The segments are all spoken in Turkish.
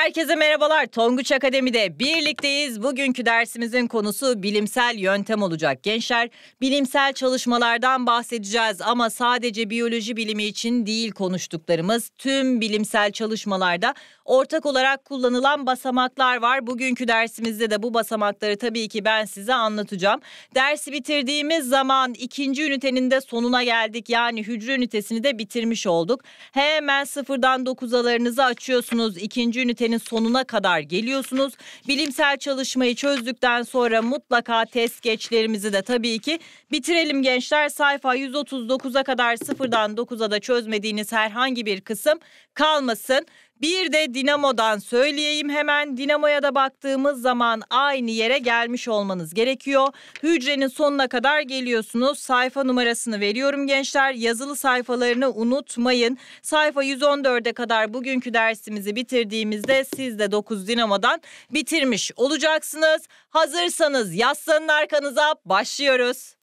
Herkese merhabalar. Tonguç Akademi'de birlikteyiz. Bugünkü dersimizin konusu bilimsel yöntem olacak gençler. Bilimsel çalışmalardan bahsedeceğiz ama sadece biyoloji bilimi için değil konuştuklarımız. Tüm bilimsel çalışmalarda ortak olarak kullanılan basamaklar var. Bugünkü dersimizde de bu basamakları tabii ki ben size anlatacağım. Dersi bitirdiğimiz zaman ikinci ünitenin de sonuna geldik. Yani hücre ünitesini de bitirmiş olduk. Hemen sıfırdan dokuzalarınızı açıyorsunuz. İkinci ünitenin sonuna kadar geliyorsunuz. Bilimsel çalışmayı çözdükten sonra mutlaka test geçlerimizi de tabii ki bitirelim gençler. Sayfa 139'a kadar sıfırdan dokuza da çözmediğiniz herhangi bir kısım kalmasın. Bir de Dinamo'dan söyleyeyim hemen. Dinamo'ya da baktığımız zaman aynı yere gelmiş olmanız gerekiyor. Hücrenin sonuna kadar geliyorsunuz. Sayfa numarasını veriyorum gençler. Yazılı sayfalarını unutmayın. Sayfa 114'e kadar bugünkü dersimizi bitirdiğimizde siz de 9 Dinamo'dan bitirmiş olacaksınız. Hazırsanız yaslanın arkanıza başlıyoruz.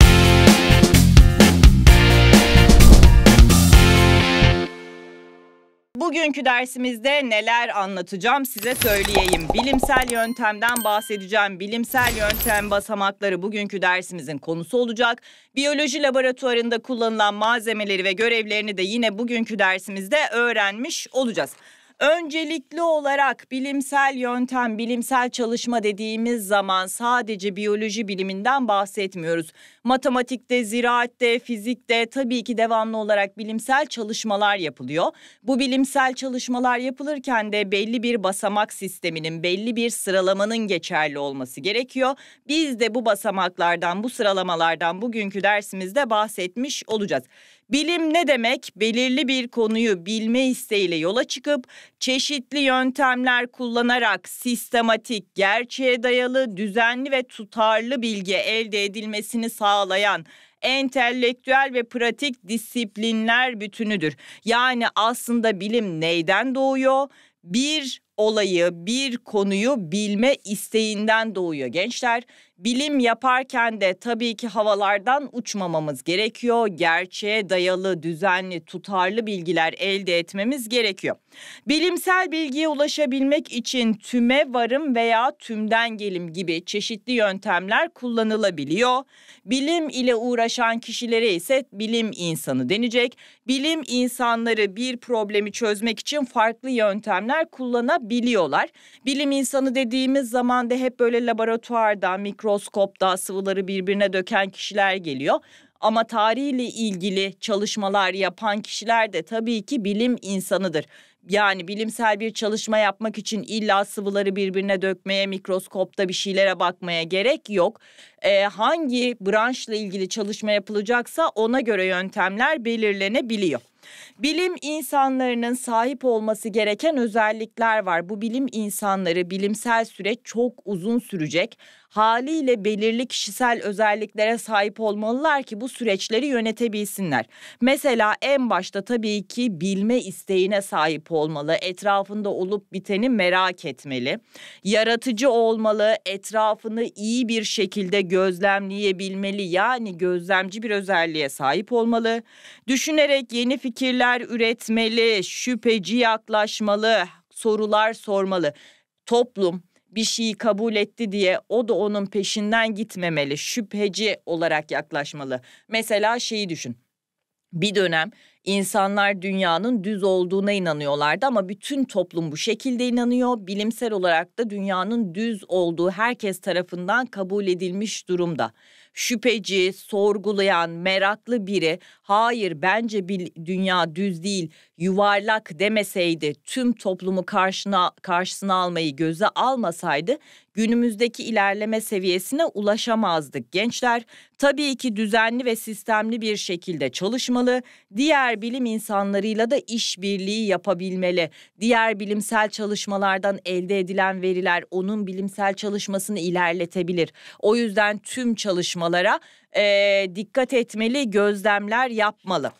Bugünkü dersimizde neler anlatacağım size söyleyeyim. Bilimsel yöntemden bahsedeceğim. Bilimsel yöntem basamakları bugünkü dersimizin konusu olacak. Biyoloji laboratuvarında kullanılan malzemeleri ve görevlerini de yine bugünkü dersimizde öğrenmiş olacağız. Öncelikli olarak bilimsel yöntem, bilimsel çalışma dediğimiz zaman sadece biyoloji biliminden bahsetmiyoruz. Matematikte, ziraatte, fizikte tabii ki devamlı olarak bilimsel çalışmalar yapılıyor. Bu bilimsel çalışmalar yapılırken de belli bir basamak sisteminin, belli bir sıralamanın geçerli olması gerekiyor. Biz de bu basamaklardan, bu sıralamalardan bugünkü dersimizde bahsetmiş olacağız. Bilim ne demek? Belirli bir konuyu bilme isteğiyle yola çıkıp çeşitli yöntemler kullanarak sistematik, gerçeğe dayalı, düzenli ve tutarlı bilgi elde edilmesini sağlayan entelektüel ve pratik disiplinler bütünüdür. Yani aslında bilim neyden doğuyor? Bir olayı, bir konuyu bilme isteğinden doğuyor gençler bilim yaparken de tabii ki havalardan uçmamamız gerekiyor. Gerçeğe dayalı, düzenli, tutarlı bilgiler elde etmemiz gerekiyor. Bilimsel bilgiye ulaşabilmek için tüme varım veya tümden gelim gibi çeşitli yöntemler kullanılabiliyor. Bilim ile uğraşan kişilere ise bilim insanı denecek. Bilim insanları bir problemi çözmek için farklı yöntemler kullanabiliyorlar. Bilim insanı dediğimiz zaman da hep böyle laboratuvardan, mikro mikroskopta sıvıları birbirine döken kişiler geliyor. Ama tarihle ilgili çalışmalar yapan kişiler de tabii ki bilim insanıdır. Yani bilimsel bir çalışma yapmak için illa sıvıları birbirine dökmeye, mikroskopta bir şeylere bakmaya gerek yok. Ee, hangi branşla ilgili çalışma yapılacaksa ona göre yöntemler belirlenebiliyor. Bilim insanlarının sahip olması gereken özellikler var. Bu bilim insanları bilimsel süreç çok uzun sürecek haliyle belirli kişisel özelliklere sahip olmalılar ki bu süreçleri yönetebilsinler. Mesela en başta tabii ki bilme isteğine sahip olmalı, etrafında olup biteni merak etmeli, yaratıcı olmalı, etrafını iyi bir şekilde gözlemleyebilmeli yani gözlemci bir özelliğe sahip olmalı, düşünerek yeni fikirler üretmeli, şüpheci yaklaşmalı, sorular sormalı. Toplum bir şeyi kabul etti diye o da onun peşinden gitmemeli. Şüpheci olarak yaklaşmalı. Mesela şeyi düşün. Bir dönem insanlar dünyanın düz olduğuna inanıyorlardı ama bütün toplum bu şekilde inanıyor. Bilimsel olarak da dünyanın düz olduğu herkes tarafından kabul edilmiş durumda şüpheci, sorgulayan, meraklı biri hayır bence bir dünya düz değil, yuvarlak demeseydi, tüm toplumu karşına karşısına almayı göze almasaydı günümüzdeki ilerleme seviyesine ulaşamazdık. Gençler tabii ki düzenli ve sistemli bir şekilde çalışmalı, diğer bilim insanlarıyla da işbirliği yapabilmeli. Diğer bilimsel çalışmalardan elde edilen veriler onun bilimsel çalışmasını ilerletebilir. O yüzden tüm çalışmalara e, dikkat etmeli, gözlemler yapmalı.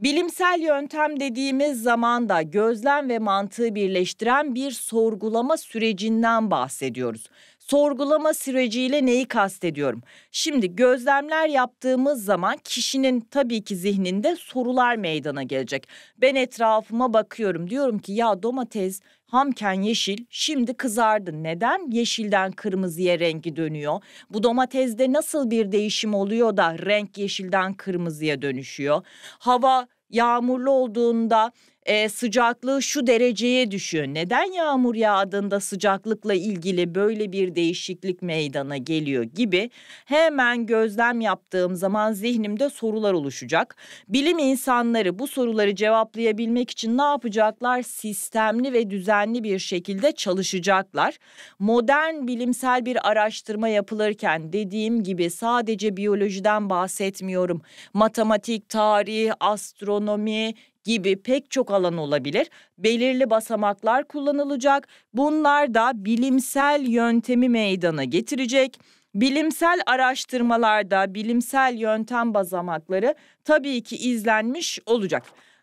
Bilimsel yöntem dediğimiz zaman da gözlem ve mantığı birleştiren bir sorgulama sürecinden bahsediyoruz sorgulama süreciyle neyi kastediyorum? Şimdi gözlemler yaptığımız zaman kişinin tabii ki zihninde sorular meydana gelecek. Ben etrafıma bakıyorum diyorum ki ya domates hamken yeşil şimdi kızardı. Neden? Yeşilden kırmızıya rengi dönüyor. Bu domatesde nasıl bir değişim oluyor da renk yeşilden kırmızıya dönüşüyor? Hava yağmurlu olduğunda e, sıcaklığı şu dereceye düşüyor. Neden yağmur yağdığında sıcaklıkla ilgili böyle bir değişiklik meydana geliyor gibi hemen gözlem yaptığım zaman zihnimde sorular oluşacak. Bilim insanları bu soruları cevaplayabilmek için ne yapacaklar? Sistemli ve düzenli bir şekilde çalışacaklar. Modern bilimsel bir araştırma yapılırken dediğim gibi sadece biyolojiden bahsetmiyorum. Matematik, tarih, astronomi, gibi pek çok alan olabilir. Belirli basamaklar kullanılacak. Bunlar da bilimsel yöntemi meydana getirecek. Bilimsel araştırmalarda bilimsel yöntem basamakları tabii ki izlenmiş olacak.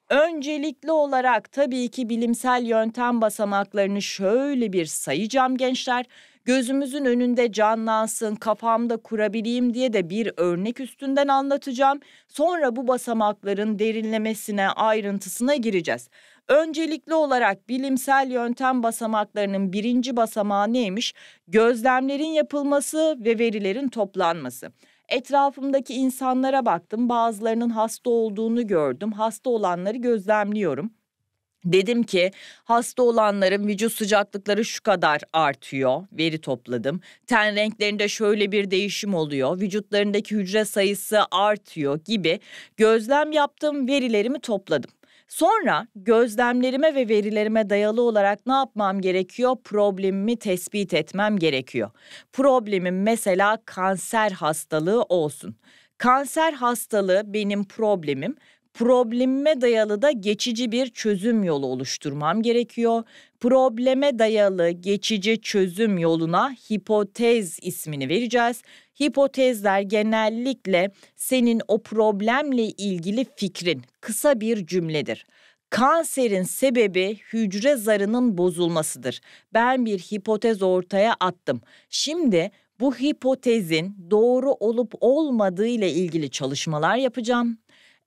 Öncelikli olarak tabii ki bilimsel yöntem basamaklarını şöyle bir sayacağım gençler gözümüzün önünde canlansın, kafamda kurabileyim diye de bir örnek üstünden anlatacağım. Sonra bu basamakların derinlemesine, ayrıntısına gireceğiz. Öncelikli olarak bilimsel yöntem basamaklarının birinci basamağı neymiş? Gözlemlerin yapılması ve verilerin toplanması. Etrafımdaki insanlara baktım. Bazılarının hasta olduğunu gördüm. Hasta olanları gözlemliyorum. Dedim ki hasta olanların vücut sıcaklıkları şu kadar artıyor. Veri topladım. Ten renklerinde şöyle bir değişim oluyor. Vücutlarındaki hücre sayısı artıyor gibi gözlem yaptığım verilerimi topladım. Sonra gözlemlerime ve verilerime dayalı olarak ne yapmam gerekiyor? Problemimi tespit etmem gerekiyor. Problemim mesela kanser hastalığı olsun. Kanser hastalığı benim problemim problemime dayalı da geçici bir çözüm yolu oluşturmam gerekiyor. Probleme dayalı geçici çözüm yoluna hipotez ismini vereceğiz. Hipotezler genellikle senin o problemle ilgili fikrin kısa bir cümledir. Kanserin sebebi hücre zarının bozulmasıdır. Ben bir hipotez ortaya attım. Şimdi bu hipotezin doğru olup olmadığı ile ilgili çalışmalar yapacağım.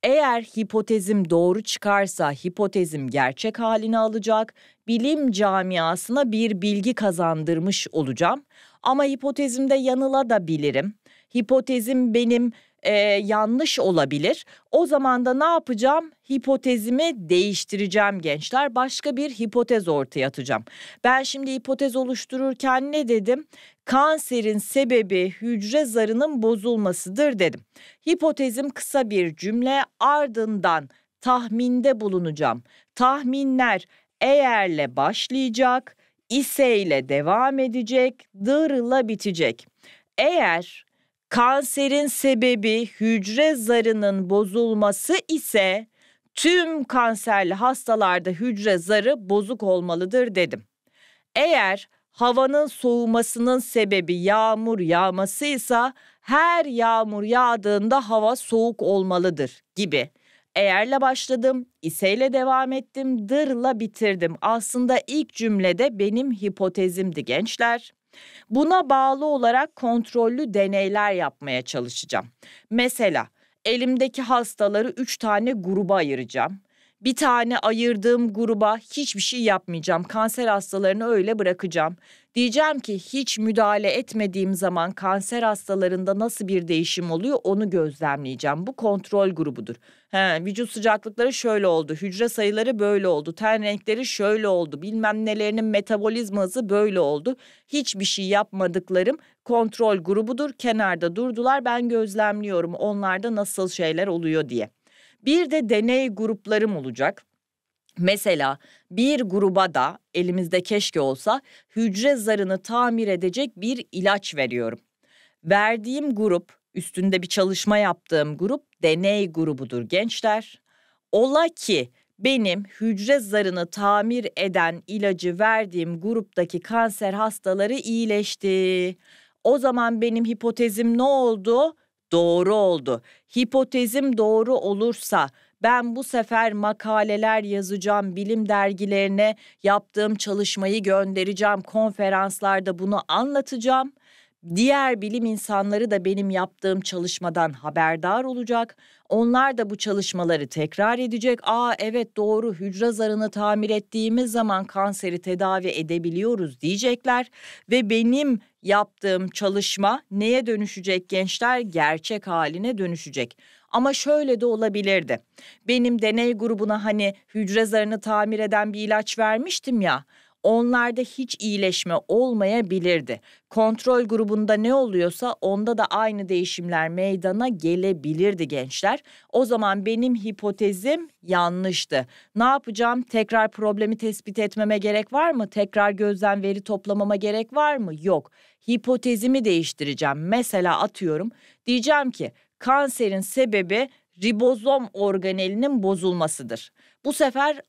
Eğer hipotezim doğru çıkarsa hipotezim gerçek halini alacak, bilim camiasına bir bilgi kazandırmış olacağım. Ama hipotezimde yanıla da bilirim. Hipotezim benim e, yanlış olabilir. O zaman da ne yapacağım? Hipotezimi değiştireceğim gençler. Başka bir hipotez ortaya atacağım. Ben şimdi hipotez oluştururken ne dedim? Kanserin sebebi hücre zarının bozulmasıdır dedim. Hipotezim kısa bir cümle ardından tahminde bulunacağım. Tahminler eğerle başlayacak, ise ile devam edecek, dırla bitecek. Eğer Kanserin sebebi hücre zarının bozulması ise tüm kanserli hastalarda hücre zarı bozuk olmalıdır dedim. Eğer havanın soğumasının sebebi yağmur yağması ise her yağmur yağdığında hava soğuk olmalıdır gibi. Eğerle başladım, iseyle devam ettim, dırla bitirdim. Aslında ilk cümlede benim hipotezimdi gençler. Buna bağlı olarak kontrollü deneyler yapmaya çalışacağım. Mesela elimdeki hastaları 3 tane gruba ayıracağım. Bir tane ayırdığım gruba hiçbir şey yapmayacağım. Kanser hastalarını öyle bırakacağım. Diyeceğim ki hiç müdahale etmediğim zaman kanser hastalarında nasıl bir değişim oluyor onu gözlemleyeceğim. Bu kontrol grubudur. He, vücut sıcaklıkları şöyle oldu, hücre sayıları böyle oldu, ten renkleri şöyle oldu, bilmem nelerinin metabolizma hızı böyle oldu. Hiçbir şey yapmadıklarım kontrol grubudur, kenarda durdular ben gözlemliyorum onlarda nasıl şeyler oluyor diye. Bir de deney gruplarım olacak. Mesela bir gruba da elimizde keşke olsa hücre zarını tamir edecek bir ilaç veriyorum. Verdiğim grup üstünde bir çalışma yaptığım grup deney grubudur gençler. Ola ki benim hücre zarını tamir eden ilacı verdiğim gruptaki kanser hastaları iyileşti. O zaman benim hipotezim ne oldu? Doğru oldu. Hipotezim doğru olursa ben bu sefer makaleler yazacağım, bilim dergilerine yaptığım çalışmayı göndereceğim, konferanslarda bunu anlatacağım Diğer bilim insanları da benim yaptığım çalışmadan haberdar olacak. Onlar da bu çalışmaları tekrar edecek. Aa evet doğru hücre zarını tamir ettiğimiz zaman kanseri tedavi edebiliyoruz diyecekler ve benim yaptığım çalışma neye dönüşecek gençler? Gerçek haline dönüşecek. Ama şöyle de olabilirdi. Benim deney grubuna hani hücre zarını tamir eden bir ilaç vermiştim ya onlarda hiç iyileşme olmayabilirdi. Kontrol grubunda ne oluyorsa onda da aynı değişimler meydana gelebilirdi gençler. O zaman benim hipotezim yanlıştı. Ne yapacağım? Tekrar problemi tespit etmeme gerek var mı? Tekrar gözden veri toplamama gerek var mı? Yok. Hipotezimi değiştireceğim. Mesela atıyorum diyeceğim ki kanserin sebebi ribozom organelinin bozulmasıdır. Bu sefer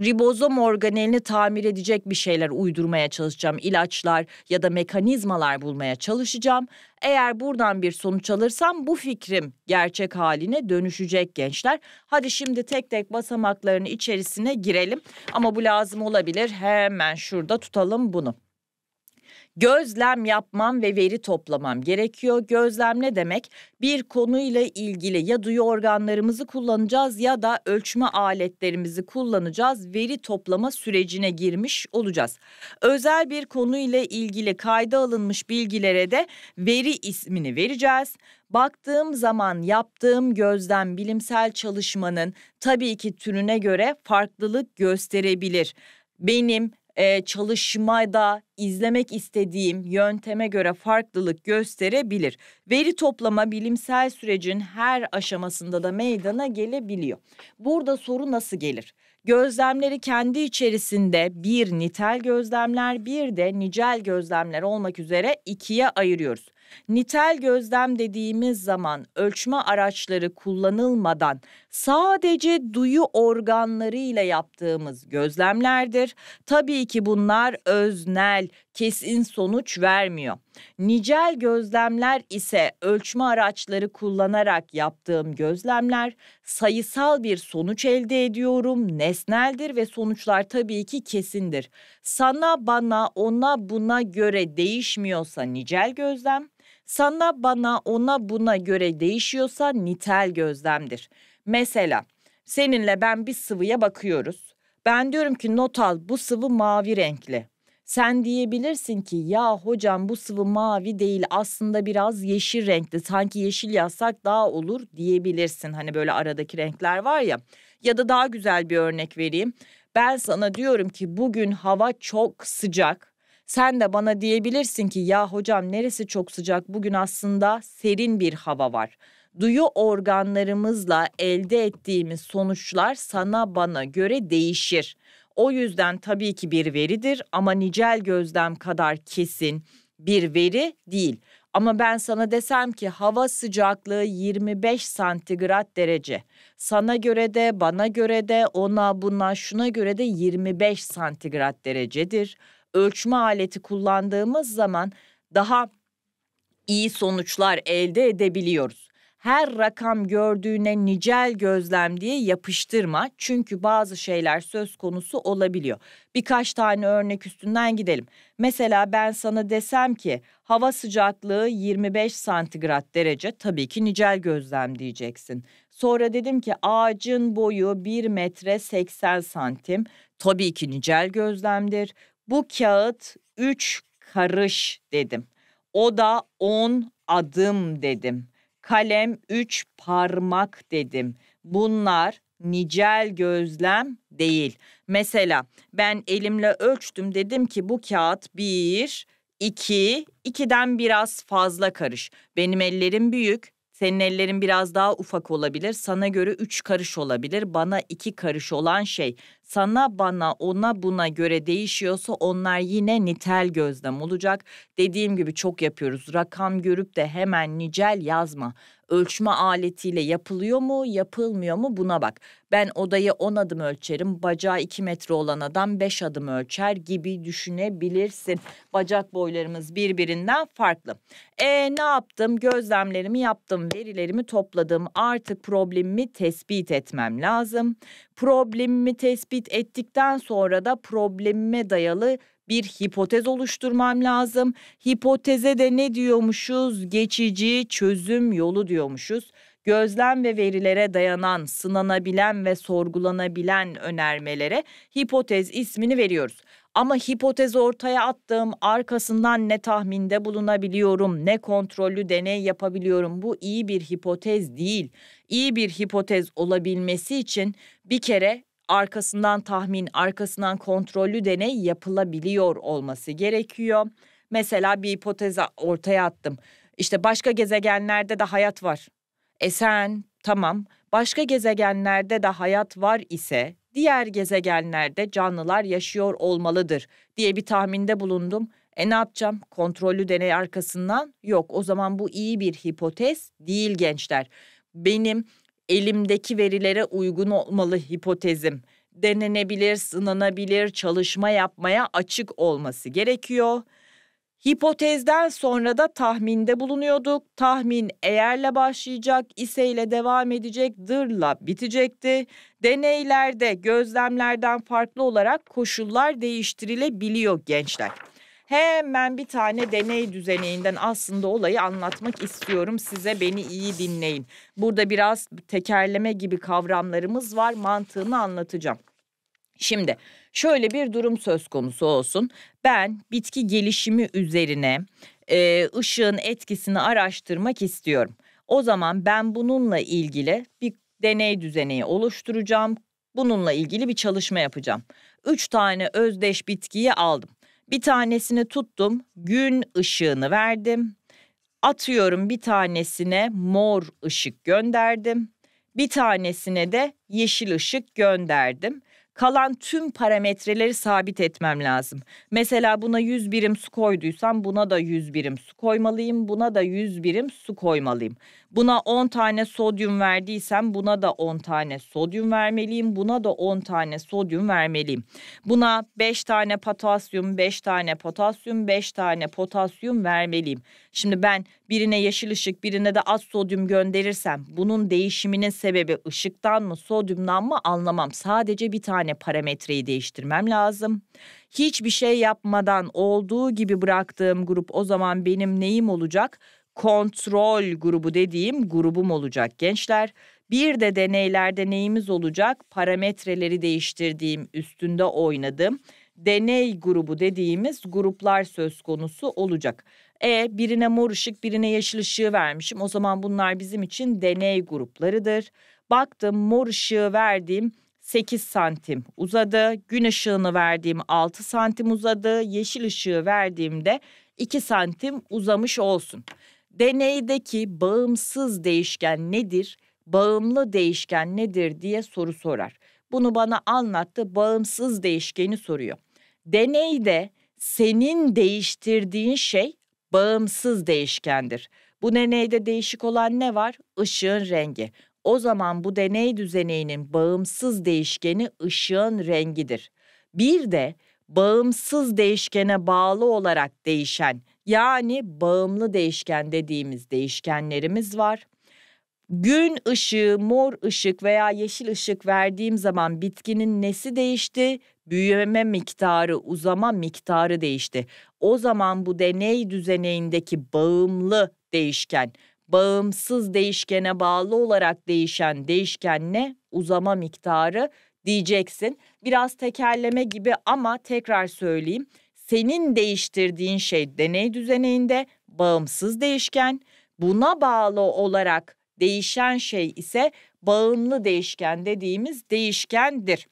ribozom organelini tamir edecek bir şeyler uydurmaya çalışacağım. İlaçlar ya da mekanizmalar bulmaya çalışacağım. Eğer buradan bir sonuç alırsam bu fikrim gerçek haline dönüşecek gençler. Hadi şimdi tek tek basamaklarını içerisine girelim. Ama bu lazım olabilir. Hemen şurada tutalım bunu gözlem yapmam ve veri toplamam gerekiyor. Gözlem ne demek? Bir konuyla ilgili ya duyu organlarımızı kullanacağız ya da ölçme aletlerimizi kullanacağız. Veri toplama sürecine girmiş olacağız. Özel bir konuyla ilgili kayda alınmış bilgilere de veri ismini vereceğiz. Baktığım zaman yaptığım gözlem bilimsel çalışmanın tabii ki türüne göre farklılık gösterebilir. Benim e, çalışmada izlemek istediğim yönteme göre farklılık gösterebilir. Veri toplama bilimsel sürecin her aşamasında da meydana gelebiliyor. Burada soru nasıl gelir? Gözlemleri kendi içerisinde bir nitel gözlemler bir de nicel gözlemler olmak üzere ikiye ayırıyoruz. Nitel gözlem dediğimiz zaman ölçme araçları kullanılmadan sadece duyu organlarıyla yaptığımız gözlemlerdir. Tabii ki bunlar öznel, kesin sonuç vermiyor. Nicel gözlemler ise ölçme araçları kullanarak yaptığım gözlemler sayısal bir sonuç elde ediyorum, nesneldir ve sonuçlar tabii ki kesindir. Sana, bana, ona, buna göre değişmiyorsa nicel gözlem, sana, bana, ona, buna göre değişiyorsa nitel gözlemdir. Mesela seninle ben bir sıvıya bakıyoruz. Ben diyorum ki not al bu sıvı mavi renkli. Sen diyebilirsin ki ya hocam bu sıvı mavi değil aslında biraz yeşil renkli sanki yeşil yazsak daha olur diyebilirsin. Hani böyle aradaki renkler var ya ya da daha güzel bir örnek vereyim. Ben sana diyorum ki bugün hava çok sıcak. Sen de bana diyebilirsin ki ya hocam neresi çok sıcak bugün aslında serin bir hava var duyu organlarımızla elde ettiğimiz sonuçlar sana bana göre değişir. O yüzden tabii ki bir veridir ama nicel gözlem kadar kesin bir veri değil. Ama ben sana desem ki hava sıcaklığı 25 santigrat derece. Sana göre de bana göre de ona buna şuna göre de 25 santigrat derecedir. Ölçme aleti kullandığımız zaman daha iyi sonuçlar elde edebiliyoruz her rakam gördüğüne nicel gözlem diye yapıştırma. Çünkü bazı şeyler söz konusu olabiliyor. Birkaç tane örnek üstünden gidelim. Mesela ben sana desem ki hava sıcaklığı 25 santigrat derece tabii ki nicel gözlem diyeceksin. Sonra dedim ki ağacın boyu 1 metre 80 santim tabii ki nicel gözlemdir. Bu kağıt 3 karış dedim. O da 10 adım dedim kalem, üç parmak dedim. Bunlar nicel gözlem değil. Mesela ben elimle ölçtüm dedim ki bu kağıt bir, iki, ikiden biraz fazla karış. Benim ellerim büyük, senin ellerin biraz daha ufak olabilir. Sana göre üç karış olabilir. Bana iki karış olan şey sana bana ona buna göre değişiyorsa onlar yine nitel gözlem olacak. Dediğim gibi çok yapıyoruz. Rakam görüp de hemen nicel yazma. Ölçme aletiyle yapılıyor mu yapılmıyor mu buna bak. Ben odayı 10 adım ölçerim bacağı 2 metre olan adam 5 adım ölçer gibi düşünebilirsin. Bacak boylarımız birbirinden farklı. E ne yaptım gözlemlerimi yaptım verilerimi topladım artık problemimi tespit etmem lazım. Problemimi tespit ettikten sonra da problemime dayalı bir hipotez oluşturmam lazım. Hipoteze de ne diyormuşuz? Geçici çözüm yolu diyormuşuz. Gözlem ve verilere dayanan, sınanabilen ve sorgulanabilen önermelere hipotez ismini veriyoruz. Ama hipotezi ortaya attığım arkasından ne tahminde bulunabiliyorum, ne kontrollü deney yapabiliyorum. Bu iyi bir hipotez değil. İyi bir hipotez olabilmesi için bir kere arkasından tahmin, arkasından kontrollü deney yapılabiliyor olması gerekiyor. Mesela bir hipotezi ortaya attım. İşte başka gezegenlerde de hayat var. E sen tamam başka gezegenlerde de hayat var ise diğer gezegenlerde canlılar yaşıyor olmalıdır diye bir tahminde bulundum. E ne yapacağım? Kontrollü deney arkasından yok. O zaman bu iyi bir hipotez değil gençler. Benim elimdeki verilere uygun olmalı hipotezim. Denenebilir, sınanabilir, çalışma yapmaya açık olması gerekiyor. Hipotezden sonra da tahminde bulunuyorduk. Tahmin eğerle başlayacak, ise ile devam edecek, dırla bitecekti. Deneylerde, gözlemlerden farklı olarak koşullar değiştirilebiliyor gençler. Hemen bir tane deney düzeneğinden aslında olayı anlatmak istiyorum size beni iyi dinleyin. Burada biraz tekerleme gibi kavramlarımız var mantığını anlatacağım. Şimdi şöyle bir durum söz konusu olsun. Ben bitki gelişimi üzerine e, ışığın etkisini araştırmak istiyorum. O zaman ben bununla ilgili bir deney düzeni oluşturacağım. Bununla ilgili bir çalışma yapacağım. Üç tane özdeş bitkiyi aldım. Bir tanesini tuttum, gün ışığını verdim. Atıyorum bir tanesine mor ışık gönderdim. Bir tanesine de yeşil ışık gönderdim kalan tüm parametreleri sabit etmem lazım. Mesela buna 100 birim su koyduysam buna da 100 birim su koymalıyım, buna da 100 birim su koymalıyım. Buna 10 tane sodyum verdiysem buna da 10 tane sodyum vermeliyim, buna da 10 tane sodyum vermeliyim. Buna 5 tane potasyum, 5 tane potasyum, 5 tane potasyum vermeliyim. Şimdi ben birine yeşil ışık, birine de az sodyum gönderirsem bunun değişiminin sebebi ışıktan mı, sodyumdan mı anlamam. Sadece bir tane tane parametreyi değiştirmem lazım. Hiçbir şey yapmadan olduğu gibi bıraktığım grup o zaman benim neyim olacak? Kontrol grubu dediğim grubum olacak gençler. Bir de deneylerde neyimiz olacak? Parametreleri değiştirdiğim, üstünde oynadım. Deney grubu dediğimiz gruplar söz konusu olacak. E birine mor ışık birine yeşil ışığı vermişim. O zaman bunlar bizim için deney gruplarıdır. Baktım mor ışığı verdiğim 8 santim uzadı. Gün ışığını verdiğim 6 santim uzadı. Yeşil ışığı verdiğimde 2 santim uzamış olsun. Deneydeki bağımsız değişken nedir? Bağımlı değişken nedir diye soru sorar. Bunu bana anlattı. Bağımsız değişkeni soruyor. Deneyde senin değiştirdiğin şey bağımsız değişkendir. Bu deneyde değişik olan ne var? Işığın rengi. O zaman bu deney düzeneyinin bağımsız değişkeni ışığın rengidir. Bir de bağımsız değişkene bağlı olarak değişen yani bağımlı değişken dediğimiz değişkenlerimiz var. Gün ışığı, mor ışık veya yeşil ışık verdiğim zaman bitkinin nesi değişti? Büyüme miktarı, uzama miktarı değişti. O zaman bu deney düzenindeki bağımlı değişken bağımsız değişkene bağlı olarak değişen değişken ne? uzama miktarı diyeceksin. Biraz tekerleme gibi ama tekrar söyleyeyim. Senin değiştirdiğin şey deney düzeneğinde bağımsız değişken, buna bağlı olarak değişen şey ise bağımlı değişken dediğimiz değişkendir.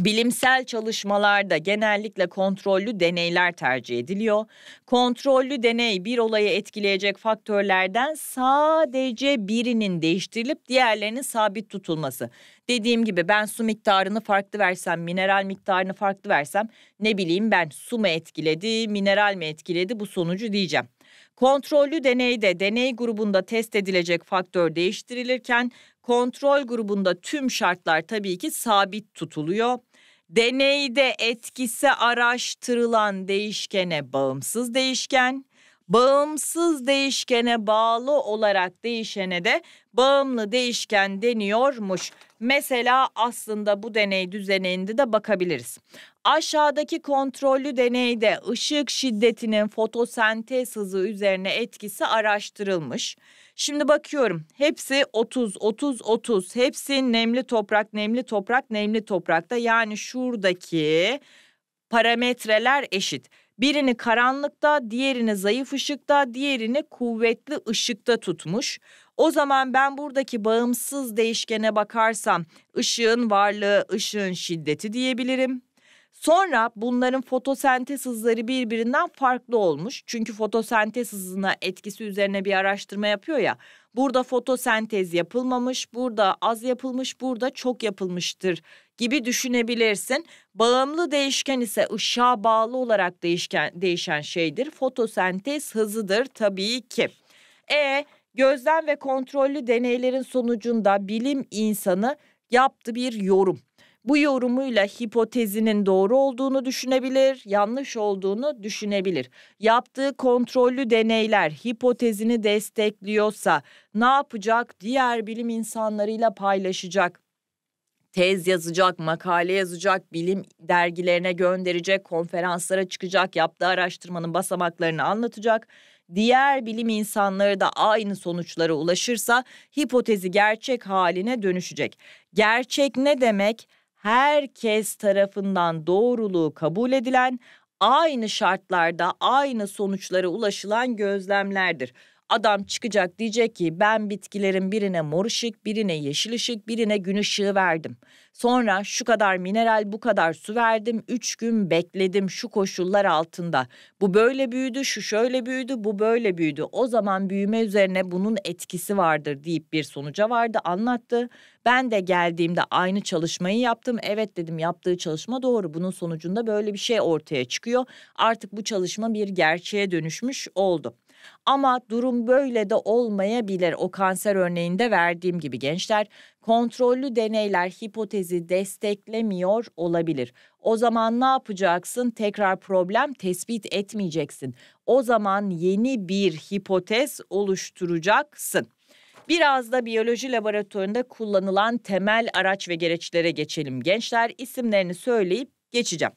Bilimsel çalışmalarda genellikle kontrollü deneyler tercih ediliyor. Kontrollü deney bir olayı etkileyecek faktörlerden sadece birinin değiştirilip diğerlerinin sabit tutulması. Dediğim gibi ben su miktarını farklı versem, mineral miktarını farklı versem ne bileyim ben su mu etkiledi, mineral mi etkiledi bu sonucu diyeceğim. Kontrollü deneyde deney grubunda test edilecek faktör değiştirilirken Kontrol grubunda tüm şartlar tabii ki sabit tutuluyor. Deneyde etkisi araştırılan değişkene bağımsız değişken, bağımsız değişkene bağlı olarak değişene de bağımlı değişken deniyormuş. Mesela aslında bu deney düzeninde de bakabiliriz. Aşağıdaki kontrollü deneyde ışık şiddetinin fotosentez hızı üzerine etkisi araştırılmış. Şimdi bakıyorum hepsi 30, 30, 30. Hepsi nemli toprak, nemli toprak, nemli toprakta. Yani şuradaki parametreler eşit. Birini karanlıkta, diğerini zayıf ışıkta, diğerini kuvvetli ışıkta tutmuş. O zaman ben buradaki bağımsız değişkene bakarsam ışığın varlığı, ışığın şiddeti diyebilirim. Sonra bunların fotosentez hızları birbirinden farklı olmuş. Çünkü fotosentez hızına etkisi üzerine bir araştırma yapıyor ya. Burada fotosentez yapılmamış, burada az yapılmış, burada çok yapılmıştır gibi düşünebilirsin. Bağımlı değişken ise ışığa bağlı olarak değişken değişen şeydir. Fotosentez hızıdır tabii ki. E gözlem ve kontrollü deneylerin sonucunda bilim insanı yaptı bir yorum. Bu yorumuyla hipotezinin doğru olduğunu düşünebilir, yanlış olduğunu düşünebilir. Yaptığı kontrollü deneyler hipotezini destekliyorsa ne yapacak? Diğer bilim insanlarıyla paylaşacak tez yazacak, makale yazacak, bilim dergilerine gönderecek, konferanslara çıkacak, yaptığı araştırmanın basamaklarını anlatacak. Diğer bilim insanları da aynı sonuçlara ulaşırsa hipotezi gerçek haline dönüşecek. Gerçek ne demek? herkes tarafından doğruluğu kabul edilen, aynı şartlarda aynı sonuçlara ulaşılan gözlemlerdir. Adam çıkacak diyecek ki ben bitkilerin birine mor ışık, birine yeşil ışık, birine gün ışığı verdim. Sonra şu kadar mineral, bu kadar su verdim, üç gün bekledim şu koşullar altında. Bu böyle büyüdü, şu şöyle büyüdü, bu böyle büyüdü. O zaman büyüme üzerine bunun etkisi vardır deyip bir sonuca vardı, anlattı. Ben de geldiğimde aynı çalışmayı yaptım. Evet dedim yaptığı çalışma doğru. Bunun sonucunda böyle bir şey ortaya çıkıyor. Artık bu çalışma bir gerçeğe dönüşmüş oldu. Ama durum böyle de olmayabilir. O kanser örneğinde verdiğim gibi gençler kontrollü deneyler hipotezi desteklemiyor olabilir. O zaman ne yapacaksın? Tekrar problem tespit etmeyeceksin. O zaman yeni bir hipotez oluşturacaksın. Biraz da biyoloji laboratuvarında kullanılan temel araç ve gereçlere geçelim. Gençler isimlerini söyleyip geçeceğim.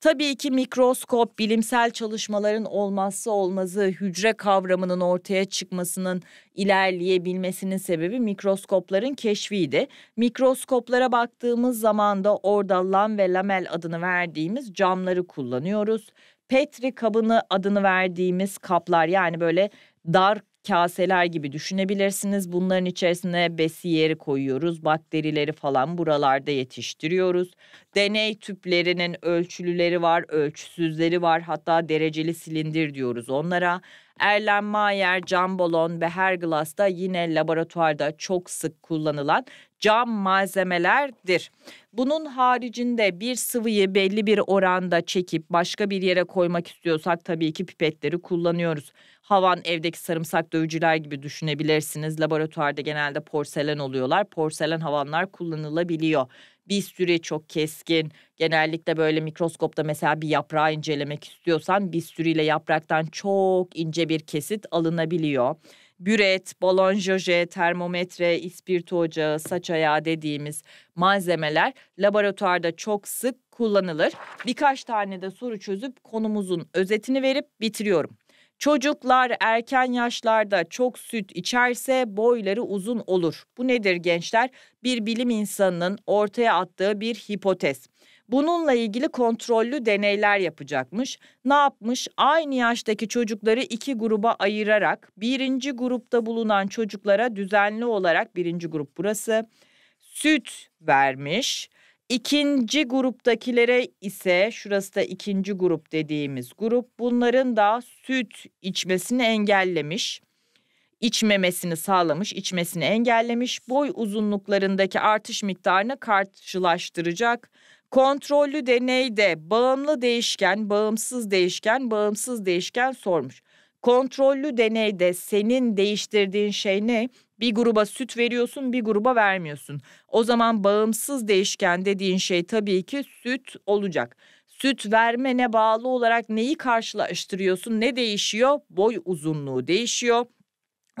Tabii ki mikroskop bilimsel çalışmaların olmazsa olmazı hücre kavramının ortaya çıkmasının ilerleyebilmesinin sebebi mikroskopların keşfiydi. Mikroskoplara baktığımız zaman da orada lam ve lamel adını verdiğimiz camları kullanıyoruz. Petri kabını adını verdiğimiz kaplar yani böyle dar kaseler gibi düşünebilirsiniz. Bunların içerisine besiyeri koyuyoruz, bakterileri falan buralarda yetiştiriyoruz. Deney tüplerinin ölçülüleri var, ölçüsüzleri var. Hatta dereceli silindir diyoruz onlara. Erlen Mayer, cam balon ve her glasta yine laboratuvarda çok sık kullanılan cam malzemelerdir. Bunun haricinde bir sıvıyı belli bir oranda çekip başka bir yere koymak istiyorsak tabii ki pipetleri kullanıyoruz. Havan evdeki sarımsak dövücüler gibi düşünebilirsiniz. Laboratuvarda genelde porselen oluyorlar. Porselen havanlar kullanılabiliyor bir süre çok keskin. Genellikle böyle mikroskopta mesela bir yaprağı incelemek istiyorsan bir süreyle yapraktan çok ince bir kesit alınabiliyor büret, balon joje, termometre, ispirto ocağı, saç ayağı dediğimiz malzemeler laboratuvarda çok sık kullanılır. Birkaç tane de soru çözüp konumuzun özetini verip bitiriyorum. Çocuklar erken yaşlarda çok süt içerse boyları uzun olur. Bu nedir gençler? Bir bilim insanının ortaya attığı bir hipotez. Bununla ilgili kontrollü deneyler yapacakmış. Ne yapmış? Aynı yaştaki çocukları iki gruba ayırarak birinci grupta bulunan çocuklara düzenli olarak birinci grup burası süt vermiş. İkinci gruptakilere ise şurası da ikinci grup dediğimiz grup bunların da süt içmesini engellemiş. İçmemesini sağlamış, içmesini engellemiş. Boy uzunluklarındaki artış miktarını karşılaştıracak Kontrollü deneyde bağımlı değişken, bağımsız değişken, bağımsız değişken sormuş. Kontrollü deneyde senin değiştirdiğin şey ne? Bir gruba süt veriyorsun, bir gruba vermiyorsun. O zaman bağımsız değişken dediğin şey tabii ki süt olacak. Süt vermene bağlı olarak neyi karşılaştırıyorsun? Ne değişiyor? Boy uzunluğu değişiyor.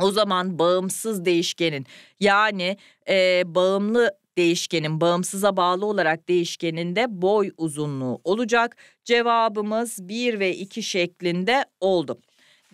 O zaman bağımsız değişkenin yani e, bağımlı değişkenin bağımsıza bağlı olarak değişkeninde boy uzunluğu olacak. Cevabımız 1 ve 2 şeklinde oldu.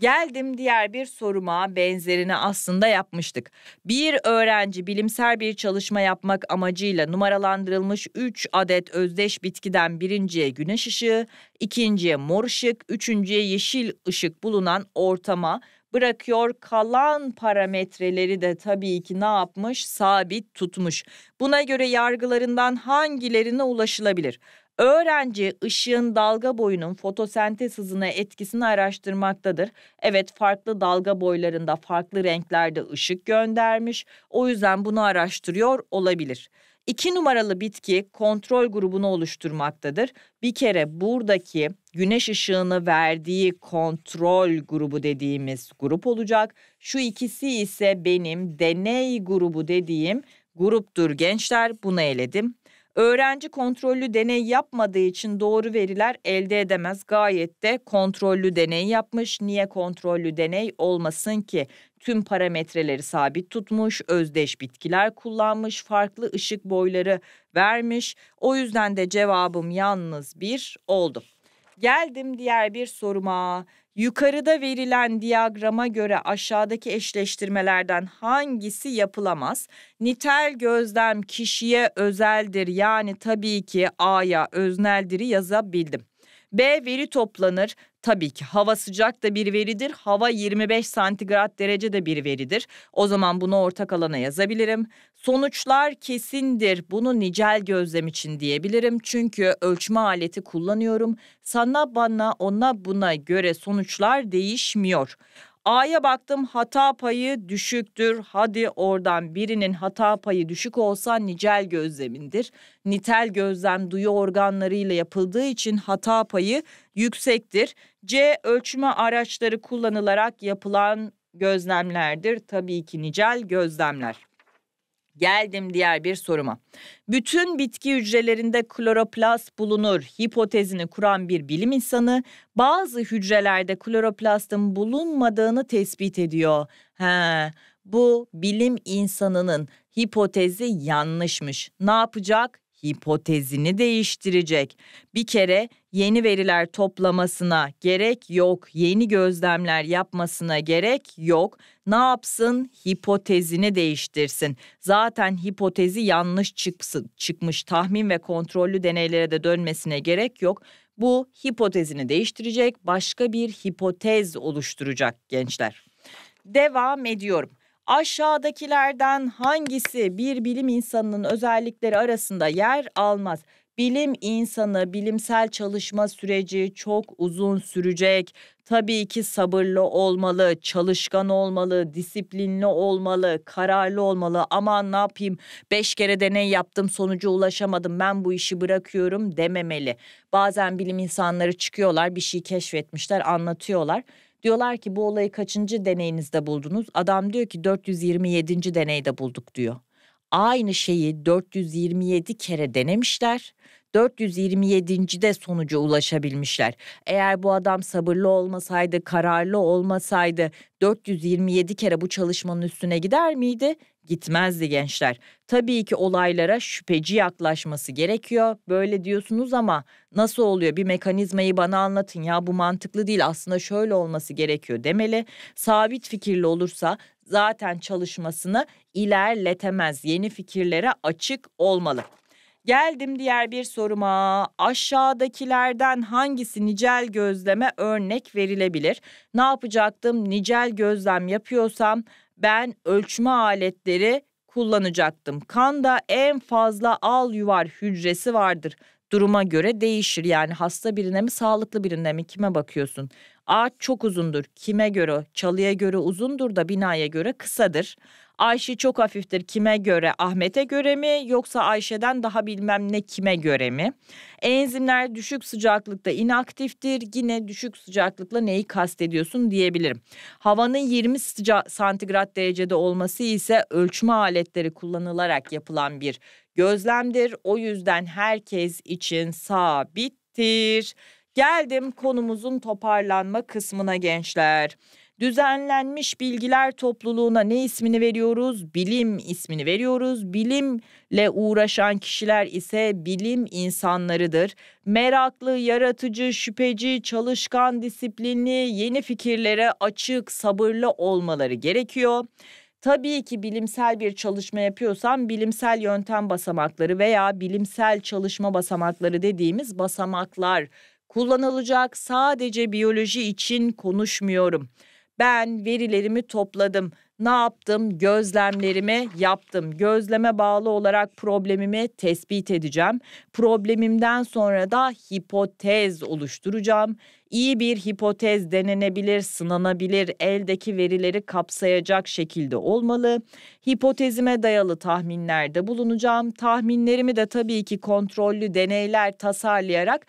Geldim diğer bir soruma benzerini aslında yapmıştık. Bir öğrenci bilimsel bir çalışma yapmak amacıyla numaralandırılmış 3 adet özdeş bitkiden birinciye güneş ışığı, ikinciye mor ışık, üçüncüye yeşil ışık bulunan ortama bırakıyor. Kalan parametreleri de tabii ki ne yapmış? Sabit tutmuş. Buna göre yargılarından hangilerine ulaşılabilir? Öğrenci ışığın dalga boyunun fotosentez hızına etkisini araştırmaktadır. Evet farklı dalga boylarında farklı renklerde ışık göndermiş. O yüzden bunu araştırıyor olabilir. İki numaralı bitki kontrol grubunu oluşturmaktadır. Bir kere buradaki güneş ışığını verdiği kontrol grubu dediğimiz grup olacak. Şu ikisi ise benim deney grubu dediğim gruptur gençler. Bunu eledim. Öğrenci kontrollü deney yapmadığı için doğru veriler elde edemez. Gayet de kontrollü deney yapmış. Niye kontrollü deney olmasın ki? Tüm parametreleri sabit tutmuş, özdeş bitkiler kullanmış, farklı ışık boyları vermiş. O yüzden de cevabım yalnız bir oldu. Geldim diğer bir soruma. Yukarıda verilen diyagrama göre aşağıdaki eşleştirmelerden hangisi yapılamaz? Nitel gözlem kişiye özeldir. Yani tabii ki A'ya özneldir'i yazabildim. B veri toplanır. Tabii ki hava sıcak da bir veridir. Hava 25 santigrat derece de bir veridir. O zaman bunu ortak alana yazabilirim. Sonuçlar kesindir. Bunu nicel gözlem için diyebilirim. Çünkü ölçme aleti kullanıyorum. Sana bana ona buna göre sonuçlar değişmiyor. A'ya baktım hata payı düşüktür. Hadi oradan birinin hata payı düşük olsa nicel gözlemindir. Nitel gözlem duyu organlarıyla yapıldığı için hata payı yüksektir. C ölçme araçları kullanılarak yapılan gözlemlerdir. Tabii ki nicel gözlemler. Geldim diğer bir soruma. Bütün bitki hücrelerinde kloroplast bulunur hipotezini kuran bir bilim insanı bazı hücrelerde kloroplastın bulunmadığını tespit ediyor. He, bu bilim insanının hipotezi yanlışmış. Ne yapacak? Hipotezini değiştirecek. Bir kere yeni veriler toplamasına gerek yok, yeni gözlemler yapmasına gerek yok. Ne yapsın? Hipotezini değiştirsin. Zaten hipotezi yanlış çıksın, çıkmış tahmin ve kontrollü deneylere de dönmesine gerek yok. Bu hipotezini değiştirecek, başka bir hipotez oluşturacak gençler. Devam ediyorum. Aşağıdakilerden hangisi bir bilim insanının özellikleri arasında yer almaz? bilim insanı, bilimsel çalışma süreci çok uzun sürecek. Tabii ki sabırlı olmalı, çalışkan olmalı, disiplinli olmalı, kararlı olmalı. Ama ne yapayım? Beş kere deney yaptım, sonuca ulaşamadım. Ben bu işi bırakıyorum dememeli. Bazen bilim insanları çıkıyorlar, bir şey keşfetmişler, anlatıyorlar. Diyorlar ki bu olayı kaçıncı deneyinizde buldunuz? Adam diyor ki 427. deneyde bulduk diyor aynı şeyi 427 kere denemişler. 427. de sonuca ulaşabilmişler. Eğer bu adam sabırlı olmasaydı, kararlı olmasaydı 427 kere bu çalışmanın üstüne gider miydi? Gitmezdi gençler. Tabii ki olaylara şüpheci yaklaşması gerekiyor. Böyle diyorsunuz ama nasıl oluyor? Bir mekanizmayı bana anlatın ya bu mantıklı değil aslında şöyle olması gerekiyor demeli. Sabit fikirli olursa zaten çalışmasını ilerletemez. Yeni fikirlere açık olmalı. Geldim diğer bir soruma. Aşağıdakilerden hangisi nicel gözleme örnek verilebilir? Ne yapacaktım? Nicel gözlem yapıyorsam ben ölçme aletleri kullanacaktım. Kanda en fazla al yuvar hücresi vardır duruma göre değişir. Yani hasta birine mi sağlıklı birine mi kime bakıyorsun? Ağaç çok uzundur. Kime göre? Çalıya göre uzundur da binaya göre kısadır. Ayşe çok hafiftir. Kime göre? Ahmet'e göre mi yoksa Ayşe'den daha bilmem ne kime göre mi? Enzimler düşük sıcaklıkta inaktiftir. Yine düşük sıcaklıkla neyi kastediyorsun diyebilirim. Havanın 20 santigrat derecede olması ise ölçme aletleri kullanılarak yapılan bir gözlemdir. O yüzden herkes için sabittir. Geldim konumuzun toparlanma kısmına gençler. Düzenlenmiş bilgiler topluluğuna ne ismini veriyoruz? Bilim ismini veriyoruz. Bilimle uğraşan kişiler ise bilim insanlarıdır. Meraklı, yaratıcı, şüpheci, çalışkan, disiplinli, yeni fikirlere açık, sabırlı olmaları gerekiyor. Tabii ki bilimsel bir çalışma yapıyorsan bilimsel yöntem basamakları veya bilimsel çalışma basamakları dediğimiz basamaklar kullanılacak. Sadece biyoloji için konuşmuyorum. Ben verilerimi topladım. Ne yaptım? Gözlemlerimi yaptım. Gözleme bağlı olarak problemimi tespit edeceğim. Problemimden sonra da hipotez oluşturacağım iyi bir hipotez denenebilir, sınanabilir, eldeki verileri kapsayacak şekilde olmalı. Hipotezime dayalı tahminlerde bulunacağım. Tahminlerimi de tabii ki kontrollü deneyler tasarlayarak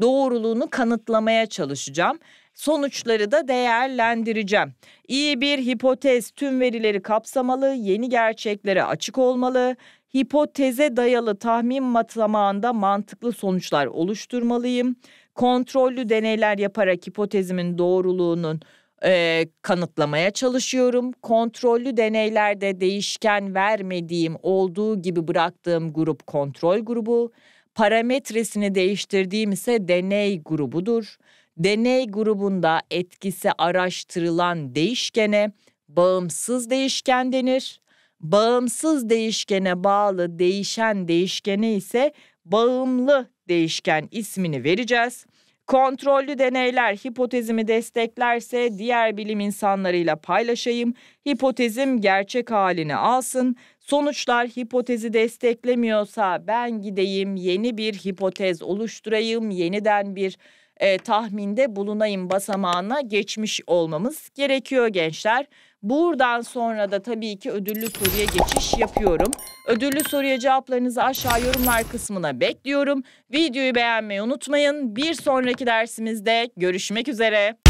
doğruluğunu kanıtlamaya çalışacağım sonuçları da değerlendireceğim. İyi bir hipotez tüm verileri kapsamalı, yeni gerçeklere açık olmalı, hipoteze dayalı tahmin matamağında mantıklı sonuçlar oluşturmalıyım kontrollü deneyler yaparak hipotezimin doğruluğunun e, kanıtlamaya çalışıyorum. Kontrollü deneylerde değişken vermediğim olduğu gibi bıraktığım grup kontrol grubu. Parametresini değiştirdiğim ise deney grubudur. Deney grubunda etkisi araştırılan değişkene bağımsız değişken denir. Bağımsız değişkene bağlı değişen değişkene ise bağımlı değişken ismini vereceğiz. Kontrollü deneyler hipotezimi desteklerse diğer bilim insanlarıyla paylaşayım. Hipotezim gerçek halini alsın. Sonuçlar hipotezi desteklemiyorsa ben gideyim yeni bir hipotez oluşturayım. Yeniden bir e, tahminde bulunayım basamağına geçmiş olmamız gerekiyor gençler. Buradan sonra da tabii ki ödüllü soruya geçiş yapıyorum. Ödüllü soruya cevaplarınızı aşağı yorumlar kısmına bekliyorum. Videoyu beğenmeyi unutmayın. Bir sonraki dersimizde görüşmek üzere.